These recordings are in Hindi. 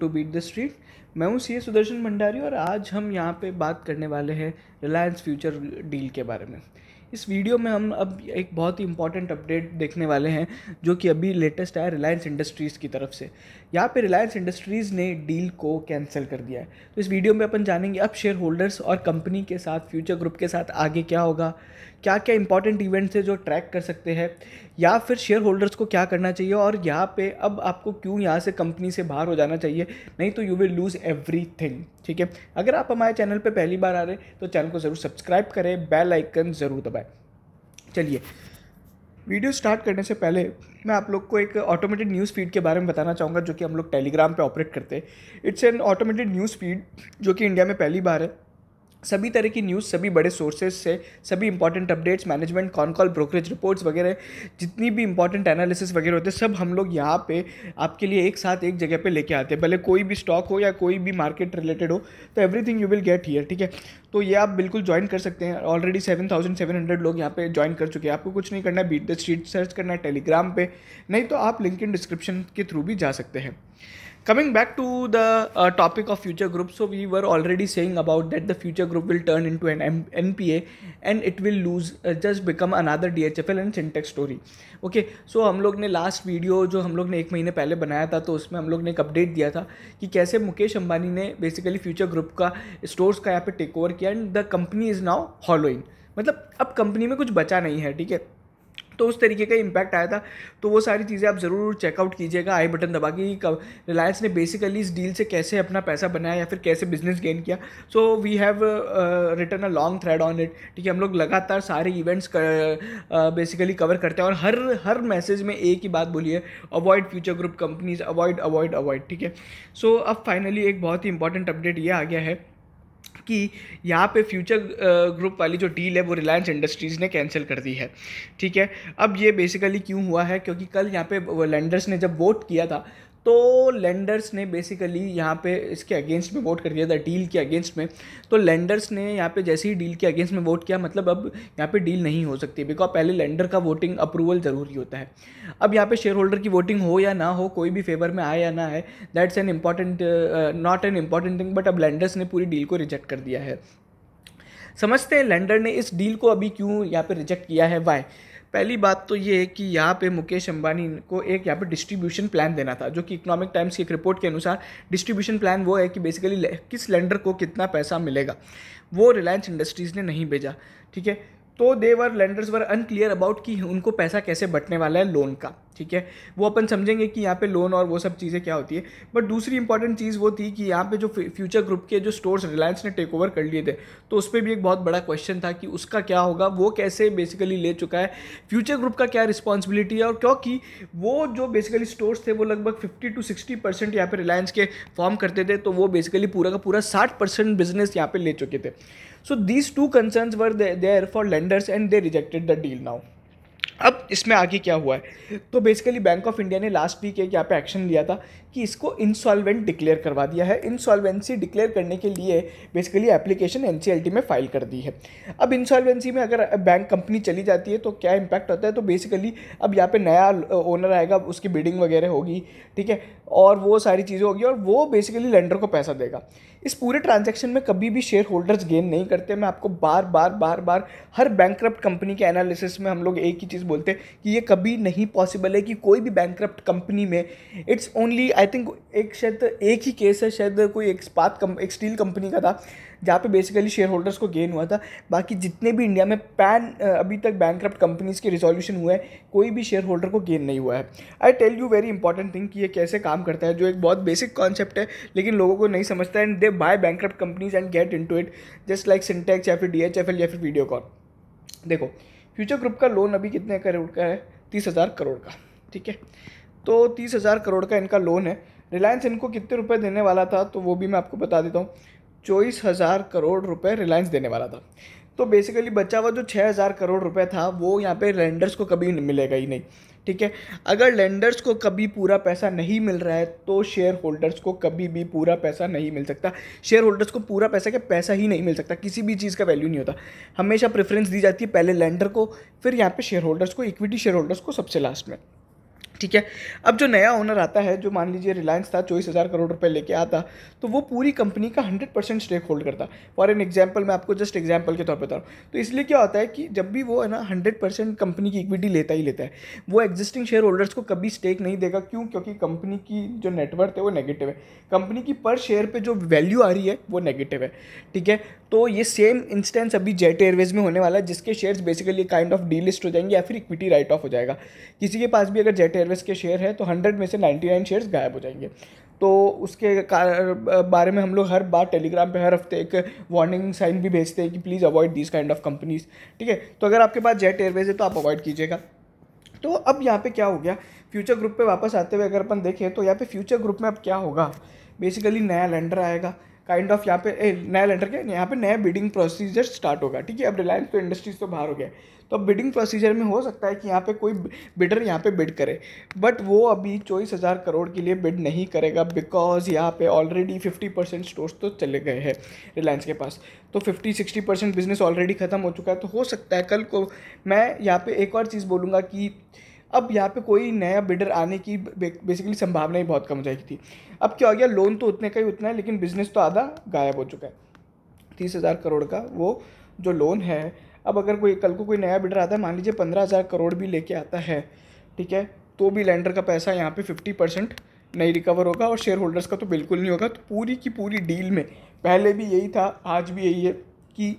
टू बीट द स्ट्रीट मैं हूँ सी सुदर्शन भंडारी और आज हम यहाँ पे बात करने वाले हैं रिलायंस फ्यूचर डील के बारे में इस वीडियो में हम अब एक बहुत ही इंपॉर्टेंट अपडेट देखने वाले हैं जो कि अभी लेटेस्ट आया रिलायंस इंडस्ट्रीज़ की तरफ से यहाँ पे रिलायंस इंडस्ट्रीज़ ने डील को कैंसिल कर दिया है तो इस वीडियो में अपन जानेंगे अब शेयर होल्डर्स और कंपनी के साथ फ्यूचर ग्रुप के साथ आगे क्या होगा क्या क्या इंपॉर्टेंट इवेंट्स है जो ट्रैक कर सकते हैं या फिर शेयर होल्डर्स को क्या करना चाहिए और यहाँ पे अब आपको क्यों यहाँ से कंपनी से बाहर हो जाना चाहिए नहीं तो you will lose everything ठीक है अगर आप हमारे चैनल पर पहली बार आ रहे हैं तो चैनल को ज़रूर सब्सक्राइब करें बेल आइकन ज़रूर दबाएं चलिए वीडियो स्टार्ट करने से पहले मैं आप लोग को एक ऑटोमेटेड न्यूज़ फीड के बारे में बताना चाहूँगा जो कि हम लोग टेलीग्राम पे ऑपरेट करते हैं it's an automated news feed जो कि इंडिया में पहली बार है सभी तरह की न्यूज़ सभी बड़े सोर्सेज से सभी important updates management con call brokerage reports वगैरह जितनी भी इंपॉर्टेंट एनालिसिस वगैरह होते हैं सब हम लोग यहाँ पे आपके लिए एक साथ एक जगह पे लेके आते हैं भले कोई भी स्टॉक हो या कोई भी मार्केट रिलेटेड हो तो everything you will get here ठीक है तो ये आप बिल्कुल ज्वाइन कर सकते हैं already seven thousand seven hundred लोग यहाँ पे ज्वाइन कर चुके हैं आपको कुछ नहीं करना है बीट द स्ट्रीट सर्च करना है टेलीग्राम पे नहीं तो आप लिंक इन डिस्क्रिप्शन के थ्रू भी जा सकते हैं coming back to the uh, topic of future group so we were already saying about that the future group will turn into an M- npa and it will lose uh, just become another dhfl and syntax story okay okay, so so हम लोग ने लास्ट वीडियो जो हम लोग ने एक महीने पहले बनाया था तो उसमें हम लोग ने एक अपडेट दिया था कि कैसे मुकेश अंबानी ने बेसिकली फ्यूचर ग्रुप का स्टोर्स का यहाँ पे टेक ओवर किया and the company is now hollowing मतलब अब कंपनी में कुछ बचा नहीं है ठीक है तो उस तरीके का इम्पैक्ट आया था तो वो सारी चीज़ें आप ज़रूर चेकआउट कीजिएगा आई बटन दबा के रिलायंस ने बेसिकली इस डील से कैसे अपना पैसा बनाया या फिर कैसे बिजनेस गेन किया so we have written a long thread on it ठीक है हम लोग लगातार सारे इवेंट्स बेसिकली कवर करते हैं और हर हर मैसेज में एक ही बात बोली है avoid Future Group companies avoid avoid avoid ठीक है सो अब फाइनली एक बहुत ही इंपॉर्टेंट अपडेट ये आ गया है कि यहाँ पे फ्यूचर ग्रुप uh, वाली जो डील है वो रिलायंस इंडस्ट्रीज़ ने कैंसिल कर दी है ठीक है अब ये बेसिकली क्यों हुआ है क्योंकि कल यहाँ पे लैंडर्स uh, ने जब वोट किया था तो लेंडर्स ने बेसिकली यहाँ पे इसके अगेंस्ट में वोट कर दिया था डील के अगेंस्ट में तो लेंडर्स ने यहाँ पे जैसे ही डील के अगेंस्ट में वोट किया मतलब अब यहाँ पे डील नहीं हो सकती बिकॉज पहले लेंडर का वोटिंग अप्रूवल ज़रूरी होता है अब यहाँ पे शेयर होल्डर की वोटिंग हो या ना हो कोई भी फेवर में आए या ना आए that's an important not an important thing but अब लेंडर्स ने पूरी डील को रिजेक्ट कर दिया है समझते हैं लेंडर ने इस डील को अभी क्यों यहाँ पे रिजेक्ट किया है वाई पहली बात तो ये है कि यहाँ पे मुकेश अंबानी को एक यहाँ पे डिस्ट्रीब्यूशन प्लान देना था जो कि इकोनॉमिक टाइम्स की एक रिपोर्ट के अनुसार डिस्ट्रीब्यूशन प्लान वो है कि बेसिकली किस लेंडर को कितना पैसा मिलेगा वो रिलायंस इंडस्ट्रीज़ ने नहीं भेजा ठीक है तो their lenders were unclear about कि उनको पैसा कैसे बटने वाला है लोन का ठीक है वो अपन समझेंगे कि यहाँ पे लोन और वो सब चीज़ें क्या होती है बट दूसरी इंपॉर्टेंट चीज़ वो थी कि यहाँ पे जो फ्यूचर ग्रुप के जो स्टोर्स रिलायंस ने टेक ओवर कर लिए थे तो उस पर भी एक बहुत बड़ा क्वेश्चन था कि उसका क्या होगा वो कैसे बेसिकली ले चुका है फ्यूचर ग्रुप का क्या रिस्पॉन्सिबिलिटी है और क्योंकि वो जो बेसिकली स्टोर्स थे वो लगभग फिफ्टी टू सिक्सटी परसेंट यहाँ पर रिलायंस के फॉर्म करते थे तो वो बेसिकली पूरा का पूरा साठ परसेंट बिजनेस यहाँ पर ले चुके थे So these two concerns were there for lenders and they rejected the deal now. अब इसमें आगे क्या हुआ है तो बेसिकली बैंक ऑफ इंडिया ने लास्ट वीक एक यहाँ पे एक्शन लिया था कि इसको इंसॉल्वेंट डिक्लेयर करवा दिया है इंसॉल्वेंसी डिक्लेयर करने के लिए बेसिकली एप्लीकेशन एन में फाइल कर दी है अब इंसॉल्वेंसी में अगर बैंक कंपनी चली जाती है तो क्या इम्पैक्ट होता है तो बेसिकली अब यहाँ पर नया ओनर आएगा उसकी बिडिंग वगैरह होगी ठीक है और वो सारी चीज़ें होगी और वो बेसिकली लेंडर को पैसा देगा इस पूरे ट्रांजेक्शन में कभी भी शेयर होल्डर्स गेन नहीं करते मैं आपको बार बार बार बार हर बैंक कंपनी के एनालिसिस में हम लोग एक ही चीज़ बोलते हैं कि ये कभी नहीं पॉसिबल है कि कोई भी बैंक कंपनी में इट्स ओनली आई थिंक एक शायद एक ही केस है शायद कोई एक स्पात कम एक स्टील कंपनी का था जहाँ पे बेसिकली शेयर होल्डर्स को गेन हुआ था बाकी जितने भी इंडिया में पैन अभी तक बैंक कंपनीज के रिजोल्यूशन हुए हैं कोई भी शेयर होल्डर को गेन नहीं हुआ है I tell you very important thing कि ये कैसे काम करता है जो एक बहुत बेसिक कॉन्सेप्ट है लेकिन लोगों को नहीं समझता and they buy bank companies and get in it just like Sintex या फिर डी या फिर वीडियो कॉल देखो फ्यूचर ग्रुप का लोन अभी कितने करोड़ का है तीस हज़ार करोड़ का ठीक है तो तीस हज़ार करोड़ का इनका लोन है रिलायंस इनको कितने रुपए देने वाला था तो वो भी मैं आपको बता देता हूँ चौबीस हज़ार करोड़ रुपए रिलायंस देने वाला था तो बेसिकली बचा हुआ जो छः हज़ार करोड़ रुपए था वो यहाँ पे रेंडर्स को कभी मिलेगा ही नहीं ठीक है अगर लेंडर्स को कभी पूरा पैसा नहीं मिल रहा है तो शेयर होल्डर्स को कभी भी पूरा पैसा नहीं मिल सकता शेयर होल्डर्स को पूरा पैसा क्या पैसा ही नहीं मिल सकता किसी भी चीज़ का वैल्यू नहीं होता हमेशा प्रेफरेंस दी जाती है पहले लेंडर को फिर यहाँ पे शेयर होल्डर्स को इक्विटी शेयर होल्डर्स को सबसे लास्ट में ठीक है अब जो नया ओनर आता है जो मान लीजिए रिलायंस था चौबीस हज़ार करोड़ रुपए लेके आता तो वो पूरी कंपनी का हंड्रेड परसेंट स्टेक होल्ड करता फॉर एन एग्जाम्पल मैं आपको जस्ट एग्जाम्पल के तौर पर बता रहा हूँ तो इसलिए क्या होता है कि जब भी वो है ना हंड्रेड परसेंट कंपनी की इक्विटी लेता ही लेता है वो एग्जिस्टिंग शेयर होल्डर्स को कभी स्टेक नहीं देगा क्यों क्योंकि कंपनी की जो नेटवर्थ है वो नेगेटिव है कंपनी की पर शेयर पर जो वैल्यू आ रही है वो नेगेटिव है ठीक है तो ये सेम इंस्टेंस अभी जेट एयरवेज में होने वाला है जिसके shares basically kind of delist हो जाएंगे या फिर इक्विटी राइट ऑफ हो जाएगा किसी के पास भी अगर जेट एयरवेज के शेयर है तो हंड्रेड में से नाइन्टी नाइन शेयर्स गायब हो जाएंगे तो उसके बारे में हम लोग हर बार टेलीग्राम पे हर हफ्ते एक वार्निंग साइन भी भेजते हैं कि please avoid this kind of companies ठीक है तो अगर आपके पास जेट एयरवेज है तो आप अवॉइड कीजिएगा तो अब यहाँ पे क्या हो गया फ्यूचर ग्रुप पे वापस आते हुए अगर अपन देखें तो यहाँ पे फ्यूचर ग्रुप में अब क्या होगा बेसिकली नया लैंडर आएगा काइंड ऑफ यहाँ पे ए, नया लेटर के यहाँ पे नया बिडिंग प्रोसीजर स्टार्ट होगा ठीक है अब रिलायंस तो इंडस्ट्रीज तो बाहर हो गया तो बिडिंग प्रोसीजर में हो सकता है कि यहाँ पे कोई बिडर यहाँ पे बिड करे बट वो अभी चौबीस हज़ार करोड़ के लिए बिड नहीं करेगा बिकॉज यहाँ पे ऑलरेडी फिफ्टी परसेंट स्टोर्स तो चले गए हैं रिलायंस के पास तो fifty sixty percent business already ख़त्म हो चुका है तो हो सकता है कल को मैं यहाँ पर एक और चीज़ बोलूँगा कि अब यहाँ पे कोई नया बिडर आने की बेसिकली संभावना ही बहुत कम हो जाएगी थी अब क्या हो गया लोन तो उतने का ही उतना है लेकिन बिजनेस तो आधा गायब हो चुका है तीस हज़ार करोड़ का वो जो लोन है अब अगर कोई कल को कोई नया बिडर आता है मान लीजिए पंद्रह हज़ार करोड़ भी लेके आता है ठीक है तो भी लैंडर का पैसा यहाँ पे फिफ्टी परसेंट नहीं रिकवर होगा और शेयर होल्डर्स का तो बिल्कुल नहीं होगा तो पूरी की पूरी डील में पहले भी यही था आज भी यही है कि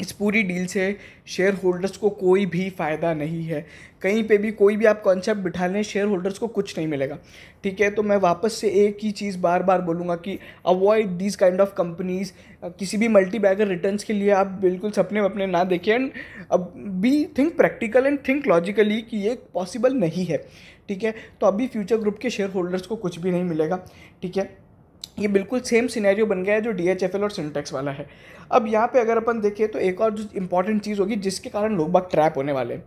इस पूरी डील से शेयर होल्डर्स को कोई भी फ़ायदा नहीं है कहीं पे भी कोई भी आप कॉन्सेप्ट बिठा लें शेयर होल्डर्स को कुछ नहीं मिलेगा ठीक है तो मैं वापस से एक ही चीज़ बार बार बोलूँगा कि avoid these kind of companies किसी भी मल्टी बैगर रिटर्न के लिए आप बिल्कुल सपने अपने ना देखें एंड अब be think practical and think logically कि ये पॉसिबल नहीं है ठीक है तो अभी फ्यूचर ग्रुप के शेयर होल्डर्स को कुछ भी नहीं मिलेगा ठीक है ये बिल्कुल सेम सिनेरियो बन गया है जो डी और सिंटेक्स वाला है अब यहाँ पे अगर अपन देखें तो एक और जो इंपॉर्टेंट चीज़ होगी जिसके कारण लोग बाग ट्रैप होने वाले हैं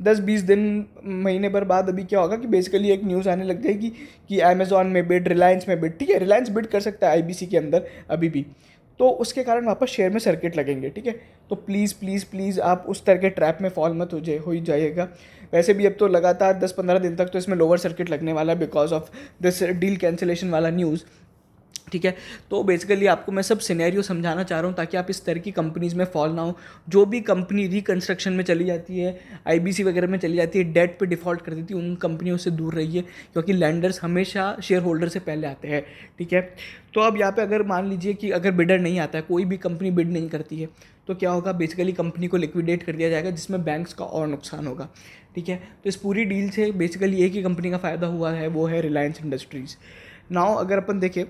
दस बीस दिन महीने भर बाद अभी क्या होगा कि बेसिकली एक न्यूज़ आने लग जाएगी कि अमेज़ॉन में बिड रिलायंस में बिड ठीक है रिलायंस बिड कर सकता है आई के अंदर अभी भी तो उसके कारण वापस शेयर में सर्किट लगेंगे ठीक है तो प्लीज़ प्लीज़ प्लीज़ आप उस तरह के ट्रैप में फॉल मत हो जाए हो ही जाइएगा वैसे भी अब तो लगातार दस पंद्रह दिन तक तो इसमें लोअर सर्किट लगने वाला है because of this deal cancellation वाला न्यूज़ ठीक है तो बेसिकली आपको मैं सब सिनेरियो समझाना चाह रहा हूँ ताकि आप इस तरह की कंपनीज़ में फॉल ना हो जो भी कंपनी रिकन्स्ट्रक्शन में चली जाती है आईबीसी वगैरह में चली जाती है डेट पे डिफ़ॉल्ट कर देती है उन कंपनियों से दूर रहिए क्योंकि लैंडर्स हमेशा शेयर होल्डर से पहले आते हैं ठीक है तो अब यहाँ पर अगर मान लीजिए कि अगर बिडर नहीं आता है कोई भी कंपनी बिड नहीं करती है तो क्या होगा बेसिकली कंपनी को लिक्विडेट कर दिया जाएगा जिसमें बैंक्स का और नुकसान होगा ठीक है तो इस पूरी डील से बेसिकली एक ही कंपनी का फ़ायदा हुआ है वो है रिलायंस इंडस्ट्रीज़ नाव अगर अपन देखें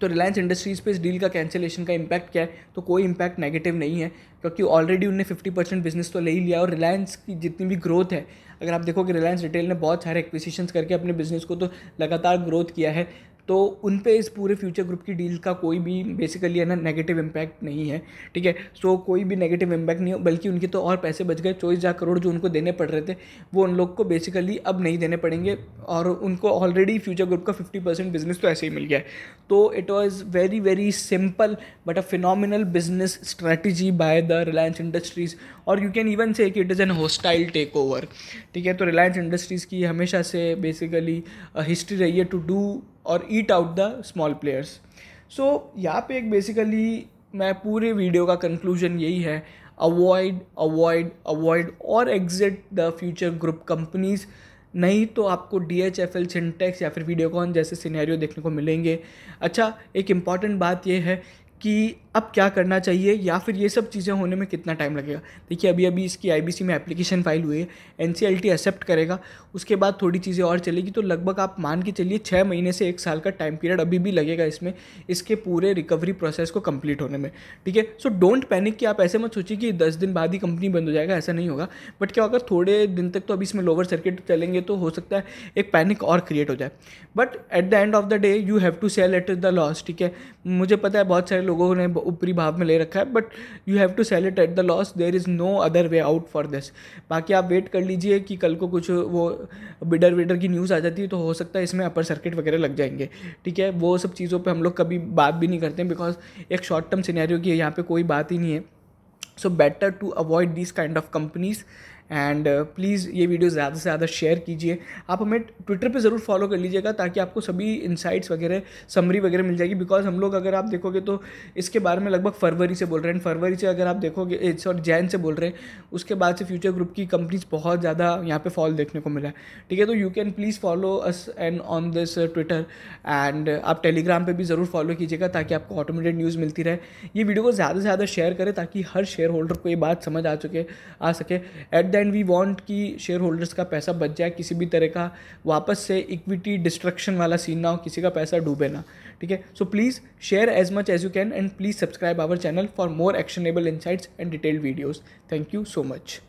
तो रिलायंस इंडस्ट्रीज़ पे इस डील का कैंसिलेशन का इम्पैक्ट क्या है तो कोई इम्पैक्ट नेगेटिव नहीं है क्योंकि ऑलरेडी उनने 50 परसेंट बिजनेस तो ले ही लिया और रिलायंस की जितनी भी ग्रोथ है अगर आप देखो कि रिलायंस रिटेल ने बहुत सारे एक्विजिशंस करके अपने बिजनेस को तो लगातार ग्रोथ किया है तो उन पे इस पूरे फ्यूचर ग्रुप की डील का कोई भी बेसिकली है ना नेगेटिव इम्पैक्ट नहीं है ठीक है सो कोई भी नेगेटिव इम्पैक्ट नहीं बल्कि उनके तो और पैसे बच गए चौबीस हज़ार करोड़ जो उनको देने पड़ रहे थे वो उन लोग को बेसिकली अब नहीं देने पड़ेंगे और उनको ऑलरेडी फ्यूचर ग्रुप का फिफ्टी परसेंट बिजनेस तो ऐसे ही मिल गया है तो it was very very simple but a phenomenal business strategy by the Reliance Industries और यू कैन इवन से कि it is an hostile takeover ठीक है तो रिलायंस इंडस्ट्रीज़ की हमेशा से बेसिकली हिस्ट्री uh, रही है टू डू और eat out the small players so यहाँ पे एक बेसिकली मैं पूरे वीडियो का कंक्लूजन यही है अवॉइड अवॉइड अवॉइड और exit the Future Group companies नहीं तो आपको D H F L Sintex या फिर वीडियोकॉन जैसे सिनेरियो देखने को मिलेंगे अच्छा एक इम्पॉर्टेंट बात यह है कि अब क्या करना चाहिए या फिर ये सब चीज़ें होने में कितना टाइम लगेगा देखिए अभी अभी इसकी आई में एप्लीकेशन फाइल हुई है एनसीएलटी एक्सेप्ट करेगा उसके बाद थोड़ी चीज़ें और चलेगी तो लगभग आप मान के चलिए छः महीने से एक साल का टाइम पीरियड अभी भी लगेगा इसमें इसके पूरे रिकवरी प्रोसेस को कंप्लीट होने में ठीक है सो डोंट पैनिक कि आप ऐसे मत सोचिए कि दस दिन बाद ही कंपनी बंद हो जाएगा ऐसा नहीं होगा बट क्या अगर थोड़े दिन तक तो अभी इसमें लोअर सर्किट चलेंगे तो हो सकता है एक पैनिक और क्रिएट हो जाए but at the end of the day you have to sell at the loss ठीक है मुझे पता है बहुत सारे लोगों ने ऊपरी भाव में ले रखा है but you have to sell it at the loss there is no other way out for this बाकी आप वेट कर लीजिए कि कल को कुछ वो बिडर विडर की न्यूज़ आ जाती है तो हो सकता है इसमें अपर सर्किट वगैरह लग जाएंगे ठीक है वो सब चीज़ों पर हम लोग कभी बात भी नहीं करते बिकॉज एक शॉर्ट टर्म सिनेरियो की यहाँ पर कोई बात ही नहीं है so better to avoid this kind of companies and please uh, ये वीडियो ज़्यादा से ज़्यादा शेयर कीजिए आप हमें ट्विटर पे ज़रूर फॉलो कर लीजिएगा ताकि आपको सभी इंसाइट्स वगैरह समरी वगैरह मिल जाएगी बिकॉज हम लोग अगर आप देखोगे तो इसके बारे में लगभग फरवरी से बोल रहे हैं फरवरी से अगर आप देखोगे सॉरी eh, जैन से बोल रहे हैं उसके बाद से फ्यूचर ग्रुप की कंपनीज बहुत ज़्यादा यहाँ पर फॉल देखने को मिला है ठीक है तो you can please follow us and on this Twitter and आप टेलीग्राम पर भी ज़रूर फॉलो कीजिएगा ताकि आपको ऑटोमेटेड न्यूज़ मिलती रहे ये वीडियो को ज़्यादा से ज़्यादा शेयर करें ताकि हर शेयर होल्डर को ये बात समझ आ चुके आ सके एट देन वी वांट कि शेयर होल्डर्स का पैसा बच जाए किसी भी तरह का वापस से इक्विटी डिस्ट्रक्शन वाला सीन ना हो किसी का पैसा डूबे ना ठीक है so please share as much as you can and please subscribe our channel for more actionable insights and detailed videos thank you so much